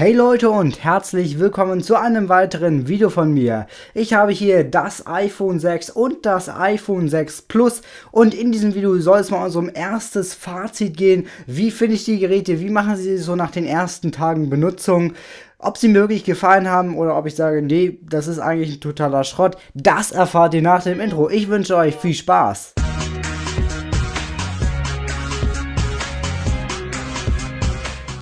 Hey Leute und herzlich willkommen zu einem weiteren Video von mir. Ich habe hier das iPhone 6 und das iPhone 6 Plus und in diesem Video soll es mal unserem erstes Fazit gehen. Wie finde ich die Geräte? Wie machen sie so nach den ersten Tagen Benutzung? Ob sie mir wirklich gefallen haben oder ob ich sage, nee, das ist eigentlich ein totaler Schrott, das erfahrt ihr nach dem Intro. Ich wünsche euch viel Spaß.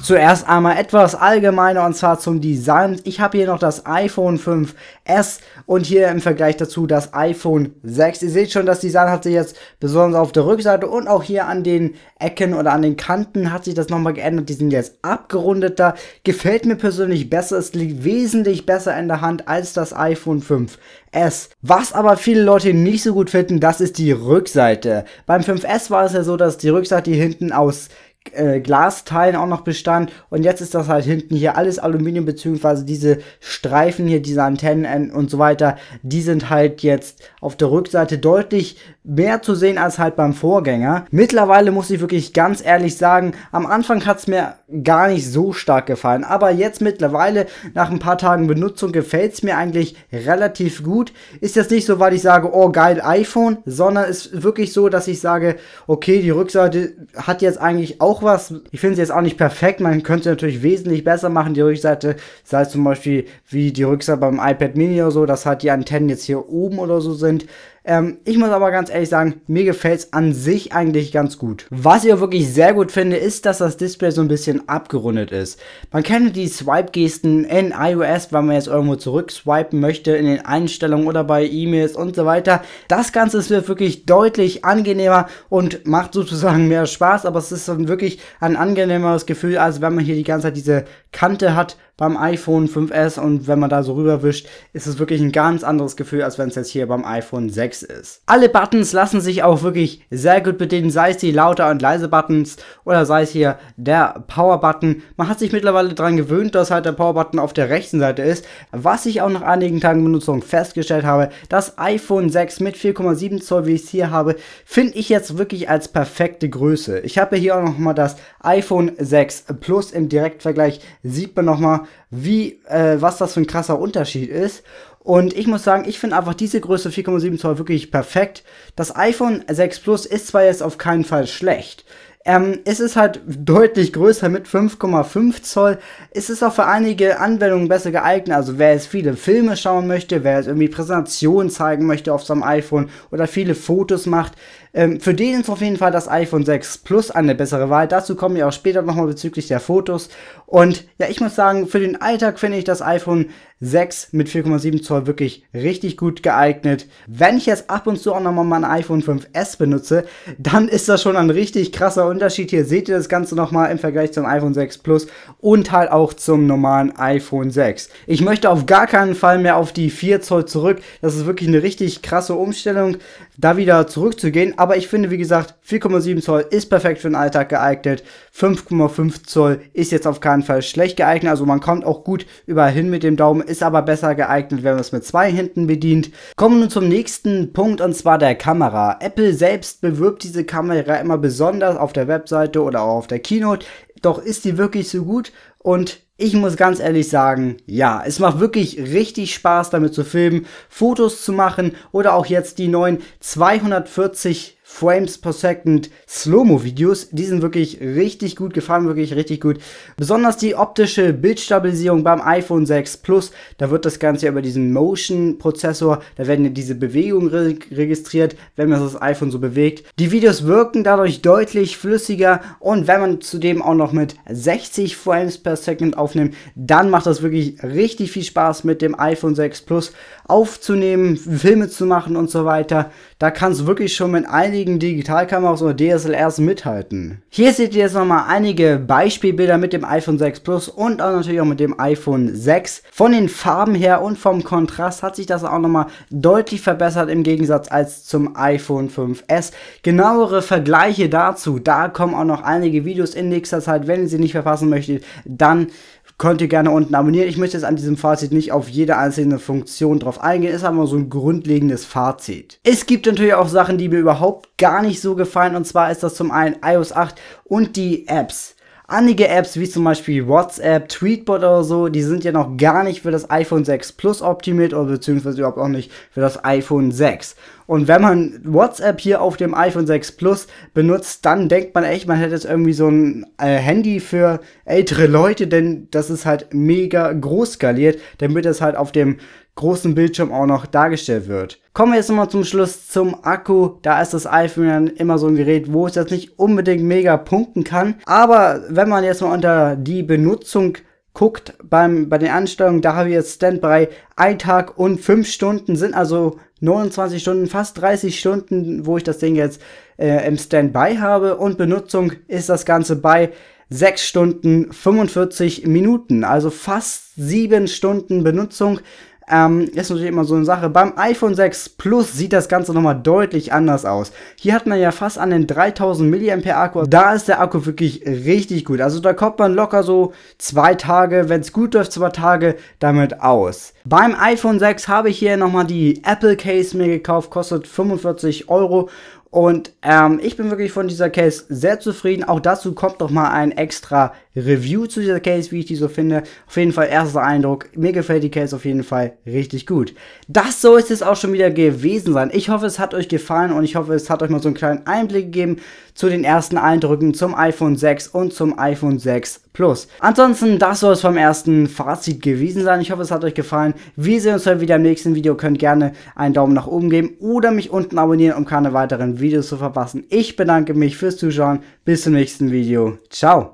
Zuerst einmal etwas allgemeiner und zwar zum Design. Ich habe hier noch das iPhone 5S und hier im Vergleich dazu das iPhone 6. Ihr seht schon, das Design hat sich jetzt besonders auf der Rückseite und auch hier an den Ecken oder an den Kanten hat sich das nochmal geändert. Die sind jetzt abgerundeter. Gefällt mir persönlich besser. Es liegt wesentlich besser in der Hand als das iPhone 5S. Was aber viele Leute nicht so gut finden, das ist die Rückseite. Beim 5S war es ja so, dass die Rückseite hier hinten aus äh, Glasteilen auch noch bestand. Und jetzt ist das halt hinten hier alles Aluminium, beziehungsweise diese Streifen hier, diese Antennen und so weiter, die sind halt jetzt auf der Rückseite deutlich mehr zu sehen als halt beim Vorgänger. Mittlerweile muss ich wirklich ganz ehrlich sagen, am Anfang hat es mir gar nicht so stark gefallen. Aber jetzt mittlerweile, nach ein paar Tagen Benutzung, gefällt es mir eigentlich relativ gut. Ist das nicht so, weil ich sage, oh geil iPhone, sondern ist wirklich so, dass ich sage, okay, die Rückseite hat jetzt eigentlich auch auch was. Ich finde sie jetzt auch nicht perfekt. Man könnte sie natürlich wesentlich besser machen, die Rückseite. Sei es zum Beispiel wie die Rückseite beim iPad Mini oder so, dass halt die Antennen jetzt hier oben oder so sind. Ähm, ich muss aber ganz ehrlich sagen, mir gefällt es an sich eigentlich ganz gut. Was ich auch wirklich sehr gut finde, ist, dass das Display so ein bisschen abgerundet ist. Man kennt die Swipe-Gesten in iOS, wenn man jetzt irgendwo zurück swipen möchte, in den Einstellungen oder bei E-Mails und so weiter. Das Ganze ist wirklich deutlich angenehmer und macht sozusagen mehr Spaß, aber es ist dann wirklich ein angenehmeres Gefühl, als wenn man hier die ganze Zeit diese Kante hat, beim iPhone 5S und wenn man da so rüberwischt, ist es wirklich ein ganz anderes Gefühl, als wenn es jetzt hier beim iPhone 6 ist. Alle Buttons lassen sich auch wirklich sehr gut bedienen, sei es die lauter und leise Buttons oder sei es hier der Power Button. Man hat sich mittlerweile daran gewöhnt, dass halt der Power Button auf der rechten Seite ist, was ich auch nach einigen Tagen Benutzung festgestellt habe. Das iPhone 6 mit 4,7 Zoll, wie ich es hier habe, finde ich jetzt wirklich als perfekte Größe. Ich habe hier auch nochmal das iPhone 6 Plus im Direktvergleich, sieht man nochmal, wie, äh, was das für ein krasser Unterschied ist. Und ich muss sagen, ich finde einfach diese Größe 4,7 Zoll wirklich perfekt. Das iPhone 6 Plus ist zwar jetzt auf keinen Fall schlecht. Ähm, es ist halt deutlich größer mit 5,5 Zoll. Es ist auch für einige Anwendungen besser geeignet. Also wer jetzt viele Filme schauen möchte, wer jetzt irgendwie Präsentationen zeigen möchte auf seinem iPhone oder viele Fotos macht, ähm, für den ist auf jeden Fall das iPhone 6 Plus eine bessere Wahl. Dazu kommen wir auch später nochmal bezüglich der Fotos. Und ja, ich muss sagen, für den Alltag finde ich das iPhone 6 mit 4,7 Zoll wirklich richtig gut geeignet. Wenn ich jetzt ab und zu auch nochmal mein iPhone 5S benutze, dann ist das schon ein richtig krasser Unterschied. Hier seht ihr das Ganze nochmal im Vergleich zum iPhone 6 Plus und halt auch zum normalen iPhone 6. Ich möchte auf gar keinen Fall mehr auf die 4 Zoll zurück. Das ist wirklich eine richtig krasse Umstellung da wieder zurückzugehen. Aber ich finde, wie gesagt, 4,7 Zoll ist perfekt für den Alltag geeignet. 5,5 Zoll ist jetzt auf keinen Fall schlecht geeignet. Also man kommt auch gut überall hin mit dem Daumen, ist aber besser geeignet, wenn man es mit zwei Händen bedient. Kommen wir nun zum nächsten Punkt und zwar der Kamera. Apple selbst bewirbt diese Kamera immer besonders auf der Webseite oder auch auf der Keynote doch ist die wirklich so gut? Und ich muss ganz ehrlich sagen, ja, es macht wirklich richtig Spaß damit zu filmen, Fotos zu machen oder auch jetzt die neuen 240 Frames per Second Slow-Mo-Videos. Die sind wirklich richtig gut, gefallen wirklich richtig gut. Besonders die optische Bildstabilisierung beim iPhone 6 Plus. Da wird das Ganze über diesen Motion-Prozessor, da werden diese Bewegungen re registriert, wenn man das iPhone so bewegt. Die Videos wirken dadurch deutlich flüssiger und wenn man zudem auch noch mit 60 Frames per Second aufnimmt, dann macht das wirklich richtig viel Spaß mit dem iPhone 6 Plus aufzunehmen, Filme zu machen und so weiter. Da kann es wirklich schon mit einigen heutigen Digitalkameras oder DSLRs mithalten. Hier seht ihr jetzt nochmal einige Beispielbilder mit dem iPhone 6 Plus und auch natürlich auch mit dem iPhone 6. Von den Farben her und vom Kontrast hat sich das auch nochmal deutlich verbessert im Gegensatz als zum iPhone 5S. Genauere Vergleiche dazu, da kommen auch noch einige Videos in nächster Zeit. Wenn ihr sie nicht verpassen möchtet, dann Könnt ihr gerne unten abonnieren. Ich möchte jetzt an diesem Fazit nicht auf jede einzelne Funktion drauf eingehen, ist aber halt so ein grundlegendes Fazit. Es gibt natürlich auch Sachen, die mir überhaupt gar nicht so gefallen und zwar ist das zum einen iOS 8 und die Apps. Einige Apps wie zum Beispiel WhatsApp, Tweetbot oder so, die sind ja noch gar nicht für das iPhone 6 Plus optimiert oder beziehungsweise überhaupt auch nicht für das iPhone 6. Und wenn man WhatsApp hier auf dem iPhone 6 Plus benutzt, dann denkt man echt, man hätte jetzt irgendwie so ein äh, Handy für ältere Leute, denn das ist halt mega groß skaliert, damit es halt auf dem großen Bildschirm auch noch dargestellt wird. Kommen wir jetzt nochmal zum Schluss zum Akku. Da ist das iPhone immer so ein Gerät, wo es jetzt nicht unbedingt mega punkten kann. Aber wenn man jetzt mal unter die Benutzung guckt beim, bei den Anstellungen, da habe ich jetzt Standby ein Tag und fünf Stunden, sind also 29 Stunden, fast 30 Stunden, wo ich das Ding jetzt äh, im Standby habe. Und Benutzung ist das Ganze bei 6 Stunden 45 Minuten, also fast 7 Stunden Benutzung ähm, ist natürlich immer so eine Sache. Beim iPhone 6 Plus sieht das Ganze nochmal deutlich anders aus. Hier hat man ja fast an den 3000 mAh Akku. Da ist der Akku wirklich richtig gut. Also da kommt man locker so zwei Tage, wenn es gut läuft, zwei Tage damit aus. Beim iPhone 6 habe ich hier nochmal die Apple Case mir gekauft. Kostet 45 Euro und ähm, ich bin wirklich von dieser Case sehr zufrieden. Auch dazu kommt noch mal ein extra Review zu dieser Case, wie ich die so finde. Auf jeden Fall erster Eindruck. Mir gefällt die Case auf jeden Fall richtig gut. Das soll es jetzt auch schon wieder gewesen sein. Ich hoffe, es hat euch gefallen und ich hoffe, es hat euch mal so einen kleinen Einblick gegeben zu den ersten Eindrücken zum iPhone 6 und zum iPhone 6 Plus. Ansonsten, das soll es vom ersten Fazit gewesen sein. Ich hoffe, es hat euch gefallen. Wir sehen uns heute wieder im nächsten Video. Könnt gerne einen Daumen nach oben geben oder mich unten abonnieren, um keine weiteren Videos zu verpassen. Ich bedanke mich fürs Zuschauen. Bis zum nächsten Video. Ciao.